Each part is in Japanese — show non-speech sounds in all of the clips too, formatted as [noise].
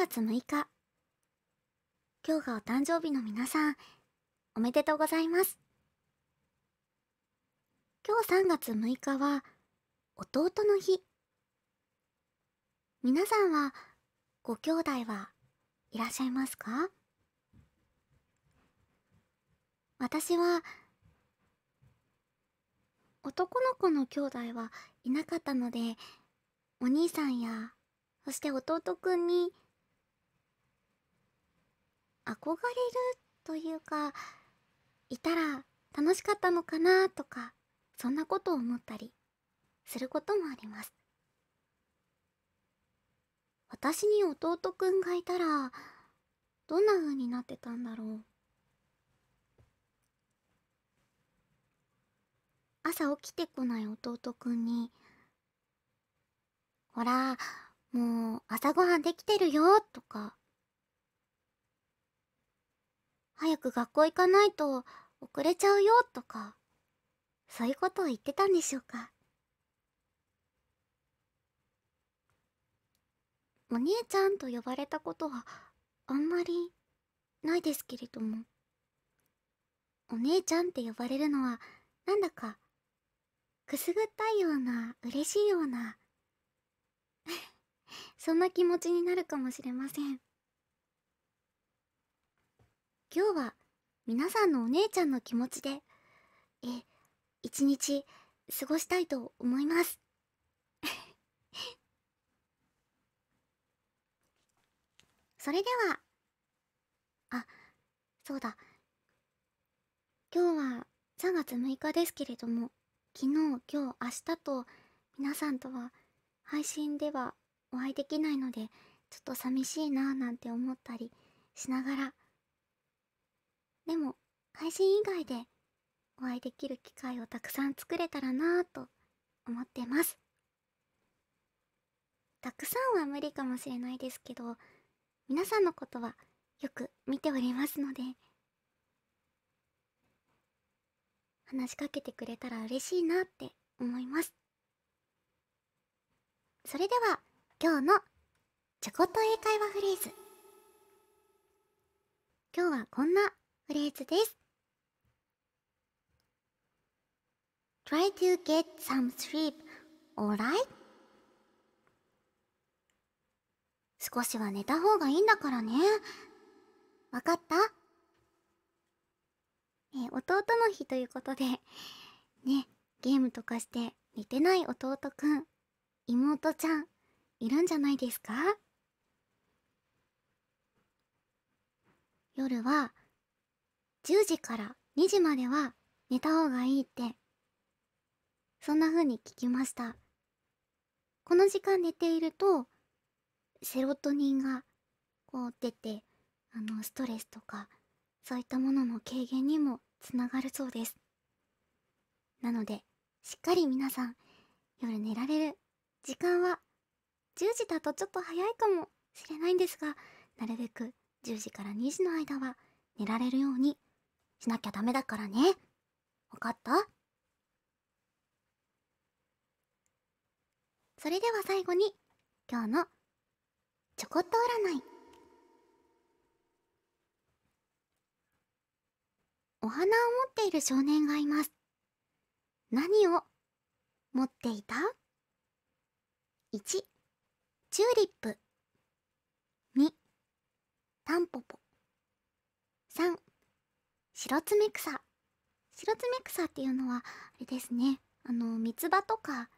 月6日今日がお誕生日の皆さんおめでとうございます今日3月6日は弟の日皆さんはご兄弟はいらっしゃいますか私は男の子の兄弟はいなかったのでお兄さんやそして弟くんに憧れるというかいたら楽しかったのかなとかそんなことを思ったりすることもあります私に弟くんがいたらどんな風になってたんだろう朝起きてこない弟くんに「ほらもう朝ごはんできてるよ」とか早く学校行かないと遅れちゃうよとかそういうことを言ってたんでしょうかお姉ちゃんと呼ばれたことはあんまりないですけれどもお姉ちゃんって呼ばれるのはなんだかくすぐったいような嬉しいような [laughs] そんな気持ちになるかもしれません。今日は皆さんのお姉ちゃんの気持ちでえ一日過ごしたいと思います [laughs] それではあそうだ今日は3月6日ですけれども昨日今日明日と皆さんとは配信ではお会いできないのでちょっと寂しいなぁなんて思ったりしながらでも配信以外でお会いできる機会をたくさん作れたらなぁと思ってますたくさんは無理かもしれないですけど皆さんのことはよく見ておりますので話しかけてくれたら嬉しいなって思いますそれでは今日のちょこっと英会話フレーズ今日はこんなフレーズです。Try to get some sleep, alright? 少しは寝た方がいいんだからね。わかったえ、弟の日ということで、ね、ゲームとかして寝てない弟くん、妹ちゃん、いるんじゃないですか夜は10時から2時までは寝た方がいいってそんな風に聞きましたこの時間寝ているとセロトニンがこう出てあのストレスとかそういったものの軽減にもつながるそうですなのでしっかり皆さん夜寝られる時間は10時だとちょっと早いかもしれないんですがなるべく10時から2時の間は寝られるようにしなきゃダメだからね分かったそれでは最後に今日のちょこっと占いお花を持っている少年がいます何を持っていた ?1 チューリップ2タンポポ3白爪草白爪草っていうのはあれですねあの三つ葉とか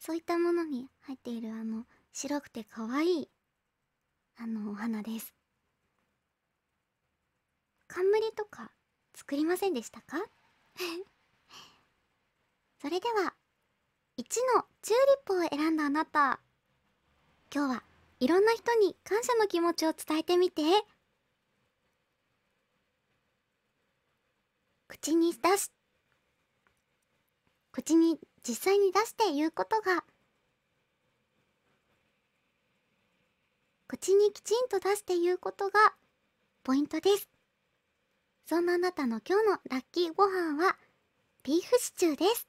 そういったものに入っているあの白くてかわいいあのお花です冠とか作りませんでしたか [laughs] それでは1のチューリップを選んだあなた今日はいろんな人に感謝の気持ちを伝えてみて口に出し口に実際に出して言うことが口にきちんと出して言うことがポイントですそんなあなたの今日のラッキーご飯はビーフシチューです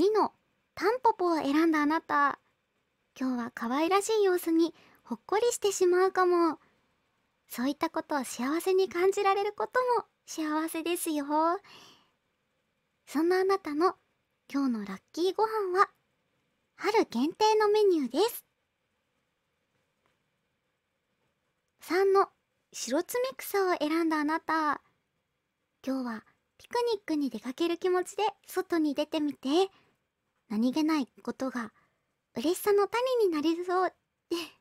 2のタンポポを選んだあなた今日は可愛らしい様子にほっこりしてしまうかもそういったことを幸せに感じられることも幸せですよそんなあなたの今日のラッキーご飯は春限定のメニューです3の白爪草を選んだあなた今日はピクニックに出かける気持ちで外に出てみて何気ないことが嬉しさの種になりそうって。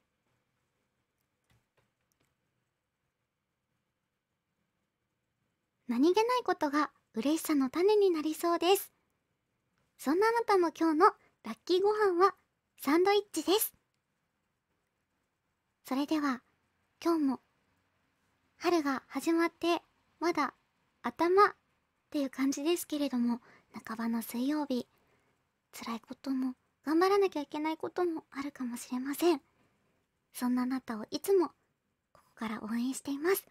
何気ないことが嬉しさの種になりそうですそんなあなたの今日のラッキーご飯はサンドイッチですそれでは今日も春が始まってまだ頭っていう感じですけれども半ばの水曜日辛いことも頑張らなきゃいけないこともあるかもしれませんそんなあなたをいつもここから応援しています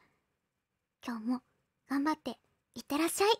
今日も頑張っていってらっしゃい